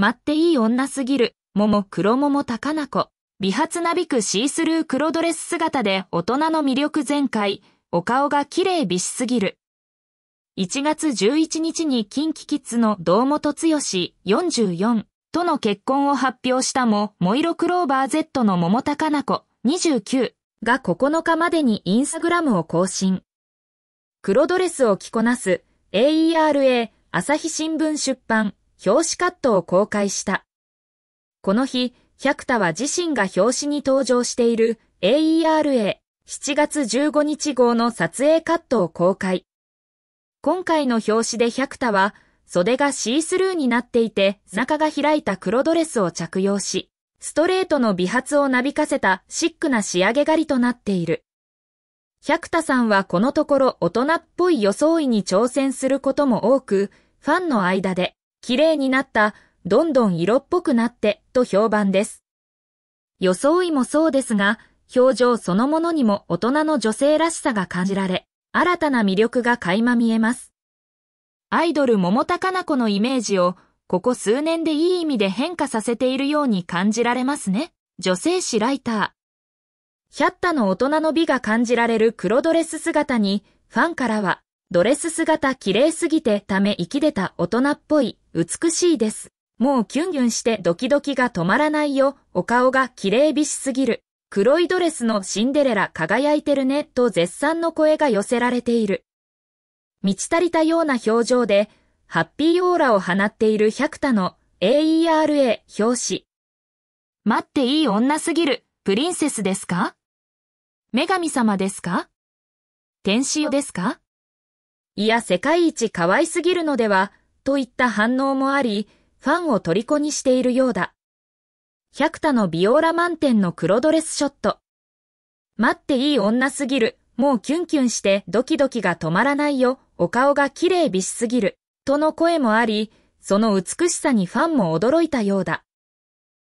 待っていい女すぎる、桃黒桃高菜子。美髪なびくシースルー黒ドレス姿で大人の魅力全開。お顔が綺麗美しすぎる。1月11日に近畿キッズの堂本剛44との結婚を発表したも、モイロクローバー Z の桃高菜子29が9日までにインスタグラムを更新。黒ドレスを着こなす AERA 朝日新聞出版表紙カットを公開した。この日、百田は自身が表紙に登場している AERA 7月15日号の撮影カットを公開。今回の表紙で百田は袖がシースルーになっていて中が開いた黒ドレスを着用し、ストレートの美髪をなびかせたシックな仕上げ狩りとなっている。百田さんはこのところ大人っぽい装いに挑戦することも多く、ファンの間で綺麗になった、どんどん色っぽくなってと評判です。装いもそうですが、表情そのものにも大人の女性らしさが感じられ、新たな魅力が垣間見えます。アイドル桃田かな子のイメージを、ここ数年でいい意味で変化させているように感じられますね。女性誌ライター。百田の大人の美が感じられる黒ドレス姿に、ファンからは、ドレス姿綺麗すぎてため息出た大人っぽい、美しいです。もうキュンキュンしてドキドキが止まらないよ、お顔が綺麗美しすぎる。黒いドレスのシンデレラ輝いてるね、と絶賛の声が寄せられている。満ち足りたような表情で、ハッピーオーラを放っている百田の AERA 表紙。待っていい女すぎる、プリンセスですか女神様ですか天使ですかいや世界一可愛すぎるのでは、といった反応もあり、ファンを虜にしているようだ。百田のビオーラ満点の黒ドレスショット。待っていい女すぎる、もうキュンキュンしてドキドキが止まらないよ、お顔が綺麗美しすぎる、との声もあり、その美しさにファンも驚いたようだ。